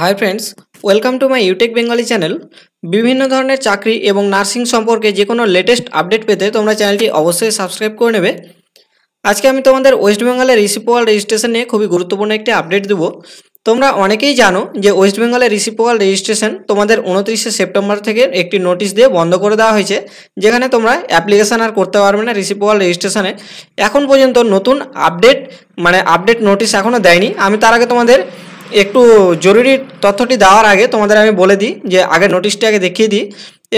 high friends welcome to my YouTech Bengali channel বিভিন্ন ধরনের চাকরি এবং নার্সিং সম্পর্কে যে কোনো লেটেস্ট আপডেট পেতে তোমরা চ্যানেলটি অবশ্যই সাবস্ক্রাইব করে নেবে আজকে আমি তোমাদের ওয়েস্ট বেঙ্গলের রিসিপোয়াল রেজিস্ট্রেশন নিয়ে খুবই গুরুত্বপূর্ণ একটি আপডেট দেবো তোমরা অনেকেই জানো যে ওয়েস্ট বেঙ্গলের রিসিপোয়াল রেজিস্ট্রেশন তোমাদের উনত্রিশে সেপ্টেম্বর থেকে একটি নোটিশ দিয়ে বন্ধ করে দেওয়া হয়েছে যেখানে তোমরা অ্যাপ্লিকেশান আর করতে পারবে না রিসিপোয়াল রেজিস্ট্রেশনে এখন পর্যন্ত নতুন আপডেট মানে আপডেট নোটিশ এখনও দেয়নি আমি তার আগে তোমাদের একটু জরুরি তথ্যটি দেওয়ার আগে তোমাদের আমি বলে দিই যে আগে নোটিশটি আগে দেখিয়ে দিই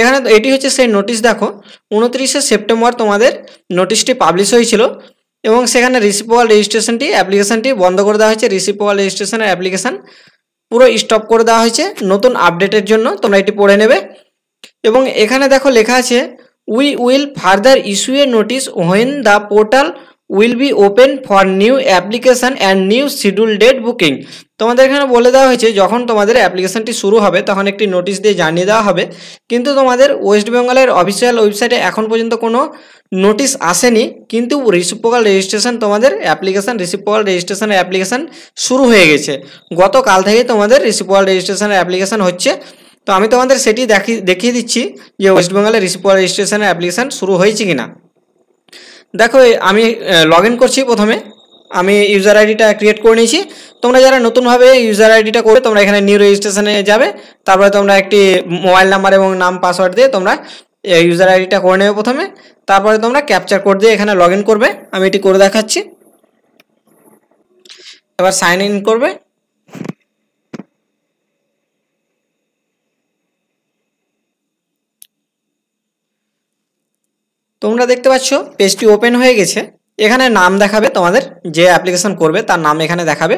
এখানে এটি হচ্ছে সেই নোটিশ দেখো উনত্রিশে সেপ্টেম্বর তোমাদের নোটিশটি পাবলিশ হয়েছিল এবং সেখানে রিসিপোয়াল রেজিস্ট্রেশনটি অ্যাপ্লিকেশানটি বন্ধ করে দেওয়া হয়েছে রিসিপোয়াল রেজিস্ট্রেশনের অ্যাপ্লিকেশান পুরো স্টপ করে দেওয়া হয়েছে নতুন আপডেটের জন্য তোমরা এটি পড়ে নেবে এবং এখানে দেখো লেখা আছে we will further issue a notice when the portal will be open for new application and new schedule date booking তোমাদের এখানে বলে দেওয়া হয়েছে যখন তোমাদের অ্যাপ্লিকেশানটি শুরু হবে তখন একটি নোটিশ দিয়ে জানিয়ে দেওয়া হবে কিন্তু তোমাদের ওয়েস্ট বেঙ্গলের অফিসিয়াল ওয়েবসাইটে এখন পর্যন্ত কোনো নোটিশ আসেনি কিন্তু রিসিপোকাল রেজিস্ট্রেশন তোমাদের অ্যাপ্লিকেশান রিসিপোকাল রেজিস্ট্রেশনের অ্যাপ্লিকেশান শুরু হয়ে গেছে গতকাল থেকে তোমাদের রিসিপোকাল রেজিস্ট্রেশনের অ্যাপ্লিকেশান হচ্ছে তো আমি তোমাদের সেটি দেখিয়ে দিচ্ছি যে ওয়েস্ট বেঙ্গলের রিসিপোকাল রেজিস্ট্রেশনের অ্যাপ্লিকেশান শুরু হয়েছে কি না দেখো আমি লগ করছি প্রথমে আমি ইউজার আইডিটা ক্রিয়েট করে নিয়েছি তোমরা যারা নতুনভাবে ইউজার আইডিটা করবে তোমরা এখানে নিউ রেজিস্ট্রেশনে যাবে তারপরে তোমরা একটি মোবাইল নাম্বার এবং নাম পাসওয়ার্ড দিয়ে তোমরা ইউজার আইডিটা করে নেবে প্রথমে তারপরে তোমরা ক্যাপচার কোড দিয়ে এখানে লগ করবে আমি এটি করে দেখাচ্ছি এবার সাইন ইন করবে তোমরা দেখতে পাচ্ছ পেজটি ওপেন হয়ে গেছে এখানে নাম দেখাবে তোমাদের যে অ্যাপ্লিকেশন করবে তার নাম এখানে দেখাবে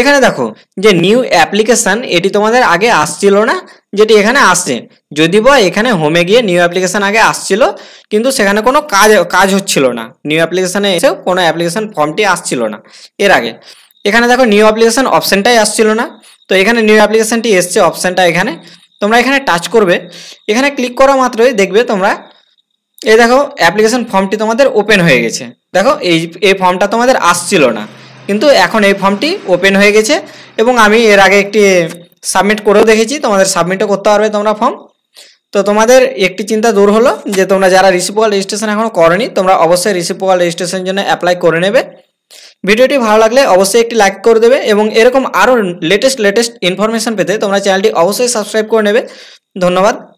এখানে দেখো যে নিউ অ্যাপ্লিকেশান এটি তোমাদের আগে আসছিল না যেটি এখানে আসছে যদি বা এখানে হোমে গিয়ে নিউ অ্যাপ্লিকেশান আগে আসছিল কিন্তু সেখানে কোনো কাজ কাজ হচ্ছিল না নিউ অ্যাপ্লিকেশানে এসেও কোনো অ্যাপ্লিকেশান ফর্মটি আসছিল না এর আগে এখানে দেখো নিউ অ্যাপ্লিকেশান অপশানটাই আসছিল না তো এখানে নিউ অ্যাপ্লিকেশানটি এসছে অপশানটা এখানে তোমরা এখানে টাচ করবে এখানে ক্লিক করা মাত্রই দেখবে তোমরা এই দেখো অ্যাপ্লিকেশন ফর্মটি তোমাদের ওপেন হয়ে গেছে দেখো এই এই ফর্মটা তোমাদের আসছিল না কিন্তু এখন এই ফর্মটি ওপেন হয়ে গেছে এবং আমি এর আগে একটি সাবমিট করেও দেখেছি তোমাদের সাবমিটও করতে পারবে তোমরা ফর্ম তো তোমাদের একটি চিন্তা দূর হলো যে তোমরা যারা রিসিপোয়াল রেজিস্ট্রেশন এখনও করনি তোমরা অবশ্যই রিসিপোয়াল রেজিস্ট্রেশনের জন্য অ্যাপ্লাই করে নেবে ভিডিওটি ভালো লাগলে অবশ্যই একটি লাইক করে দেবে এবং এরকম আরও লেটেস্ট লেটেস্ট ইনফরমেশান পেতে তোমরা চ্যানেলটি অবশ্যই সাবস্ক্রাইব করে নেবে ধন্যবাদ